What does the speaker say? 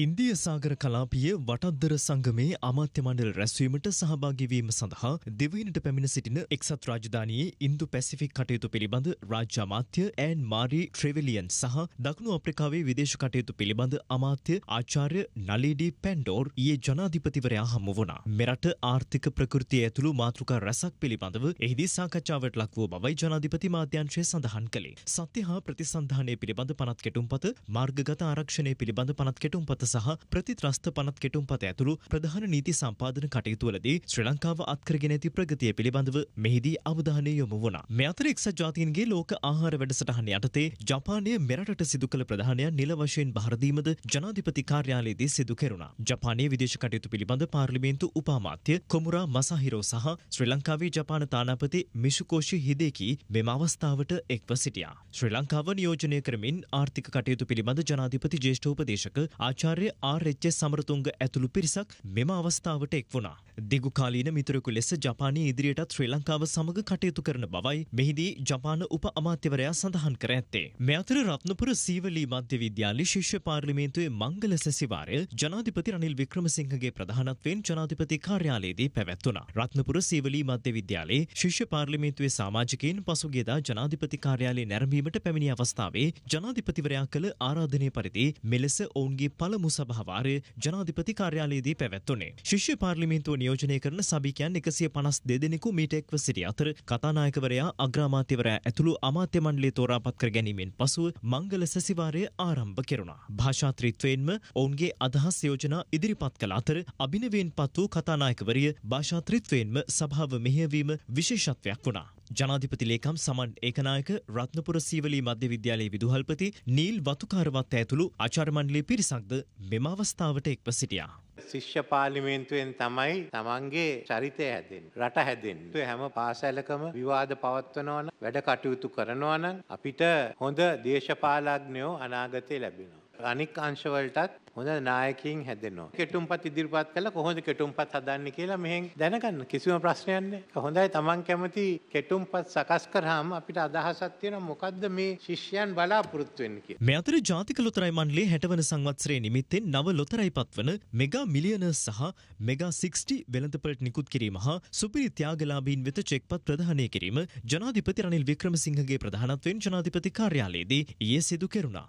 ඉන්දිය සාගර කලාපිය වටත්දර සංගමේ අමාත්‍ය මණ්ඩල රැස්වීමට සහභාගිවීම සඳහා දෙවයිනට පැමිණ සිටින එක්සත් රාජධානයේ ඉන්දු පැසිෆික් කටයුතු පිළිබඳ රාජ්‍ය අමාත්‍ය ඇන් මාරි ට්‍රෙවිලියන් සහ දකුණු අප්‍රිකාවේ විදේශ කටයුතු පිළිබඳ අමාත්‍ය ආචාර්ය නලීඩි පැන්ඩෝර් ඊයේ ජනාධිපතිවරයා හමු වුණා. මෙරට ආර්ථික ප්‍රകൃතිය ඇතුළු මාතෘකා රැසක් පිළිබඳව එහිදී සාකච්ඡාවට ලක් වූ බවයි ජනාධිපති මාධ්‍යංශය සඳහන් කළේ. සත්‍ය හා ප්‍රතිසන්ධානය පිළිබඳ පනත් කෙටුම්පත, මාර්ගගත ආරක්ෂණය පිළිබඳ පනත් කෙටුම්පත පනත සහ ප්‍රතිත්‍රස්ත පනත් කෙටුම් පත ඇතුළු ප්‍රධාන නීති සම්පාදන කටයුතුවලදී ශ්‍රී ලංකාව අත්කරගෙන ඇති ප්‍රගතිය පිළිබඳව මෙහිදී අවධානය යොමු වුණා. මේ අතර එක්සත් ජාතීන්ගේ ලෝක ආහාර වැඩසටහන යටතේ ජපානය මෙරටට සිදු කළ ප්‍රධානයන් නිල වශයෙන් බහරදීමද ජනාධිපති කාර්යාලයේදී සිදු කෙරුණා. ජපානයේ විදේශ කටයුතු පිළිබඳ පාර්ලිමේන්තු උපාමාත්‍ය කොමුරා මසහිරෝ සහ ශ්‍රී ලංකාවේ ජපාන තානාපති මිෂුකෝෂි හිදේකි මෙම අවස්ථාවට එක්ව සිටියා. ශ්‍රී ලංකාව නියෝජනය කරමින් ආර්ථික කටයුතු පිළිබඳ ජනාධිපති ජේෂ්ඨ උපදේශක ආචාර්ය ආචාර්ය ආර්.එච්.එස්. සමරතුංග ඇතුළු පිරිසක් මෙම අවස්ථාවට එක් වුණා. දිගුකාලීන මිතුරෙකු ලෙස ජපානය ඉදිරියටත් ශ්‍රී ලංකාව සමඟ කටයුතු කරන බවයි මෙහිදී ජපාන උප අමාත්‍යවරයා සඳහන් කර ඇත්තේ. මේ අතර රත්නපුර සීවලී මධ්‍ය විද්‍යාලය ශිෂ්‍ය පාර්ලිමේන්තුවේ මංගල සැසිවාරය ජනාධිපති රනිල් වික්‍රමසිංහගේ ප්‍රධානත්වයෙන් ජනාධිපති කාර්යාලයේදී පැවැත්වුණා. රත්නපුර සීවලී මධ්‍ය විද්‍යාලයේ ශිෂ්‍ය පාර්ලිමේන්තුවේ සාමාජිකයින් පසුගියදා ජනාධිපති කාර්යාලයේ නැරඹීමට පැමිණි අවස්ථාවේ ජනාධිපතිවරයා කළ ආරාධනය පරිදි මෙලෙස ඔවුන්ගේ පළමු සභාවාරය ජනාධිපති කාර්යාලයේදී පැවැත්වුණේ. ශිෂ්‍ය පාර්ලිමේන්තුව නියෝජනය කරන සභිකයන් එකසිය පනස් දෙදෙනෙකු මීට එක්ව සිටි අතර කතානායකවරයා අග්‍රාමාත්‍යවරයා ඇතුළු අමාත්‍ය මණ්ඩලය තෝරාපත් කර ගැනීමෙන් පසුව මංගල සැසිවාරය ආරම්භ කෙරුණා. භාෂාත්‍රීත්වයෙන්ම ඔවුන්ගේ අදහස් යෝජනා ඉදිරිපත් කළ අතර අභිනවයෙන් පත් වූ කතානායකවරිය භාෂාත්‍රීත්වයෙන්ම සභාව මෙහෙයවීම විශේෂත්වයක් වුණා. ජනාධිපති ලේකම් සමන් ඒකනායක රත්නපුර සීවලී මධ්‍ය විද්‍යාලයේ විදුහල්පති නීල් වතුකාරවත් ඇතුළු ආචාර්ය මණ්ඩලයේ පිරිසක්ද මෙම අවස්ථාවට එක්ව සිටියා. ශිෂ්‍ය පාලිමේන්තුවෙන් තමයි තමන්ගේ චරිතය හැදෙන් රට හැදෙන් හැම පාසැලකම විවාද පවත්වනවන වැඩ කටයුතු කරනවනම් අපිට හොඳ දේශපාලඥයෝ අනාගතය ලැබෙනවා. අනික් අංශවලටත් හොඳ නායකයින් හැදෙනවා. කෙටුම්පත් ඉදිරිපත් කළා කොහොමද කෙටුම්පත් හදන්නේ කියලා මෙහෙන් දැනගන්න කිසිම ප්‍රශ්නයක් නැහැ. හොඳයි Taman කැමති කෙටුම්පත් සකස් කරාම අපිට අදහසක් තියෙනවා මොකද්ද මේ ශිෂ්‍යයන් බලාපොරොත්තු වෙන්නේ කියලා. මේ අතර ජාතික ලොතරැයි මණ්ඩලයේ 60වන සංවත්සරයේ නිමිත්තෙන් නව ලොතරැයි පත්වන මෙගා මිලියනර්ස් සහ මෙගා 60 වෙළඳපළට නිකුත් කිරීම හා සුපිරි ත්‍යාගලාභීන් වෙත චෙක්පත් ප්‍රදානය කිරීම ජනාධිපති රනිල් වික්‍රමසිංහගේ ප්‍රධානත්වයෙන් ජනාධිපති කාර්යාලයේදී ඊයේ සිදු කෙරුණා.